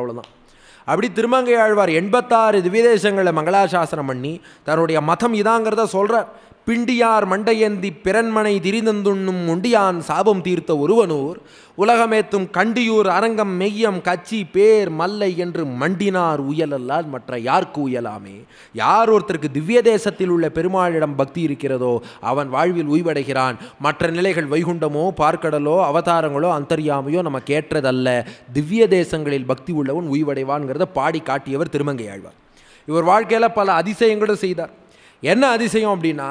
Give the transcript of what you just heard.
அவ்வளோதான் அப்படி திருமங்கை ஆழ்வார் எண்பத்தாறு திவ்யதேசங்களை மங்களாசாசனம் பண்ணி தன்னுடைய மதம் இதாங்கிறத சொல்கிறார் பிண்டியார் மண்டையந்தி பிறன்மனை திரிந்தந்துண்ணும் முண்டியான் சாபம் தீர்த்த ஒருவனூர் உலகமேத்தும் கண்டியூர் அரங்கம் மெய்யம் கச்சி பேர் மல்லை என்று மண்டினார் உயலல்லால் மற்ற யாருக்கு உயலாமே யார் ஒருத்தருக்கு திவ்ய தேசத்தில் உள்ள பெருமாளிடம் பக்தி இருக்கிறதோ அவன் வாழ்வில் உய்வடைகிறான் மற்ற நிலைகள் வைகுண்டமோ பார்க்கடலோ அவதாரங்களோ அந்தரியாமையோ நம்ம கேட்டதல்ல திவ்ய தேசங்களில் பக்தி உள்ளவன் உய்வடைவான்கிறத பாடி காட்டியவர் திருமங்கை ஆழ்வார் இவர் வாழ்க்கையில் பல அதிசயங்களும் செய்தார் என்ன அதிசயம் அப்படின்னா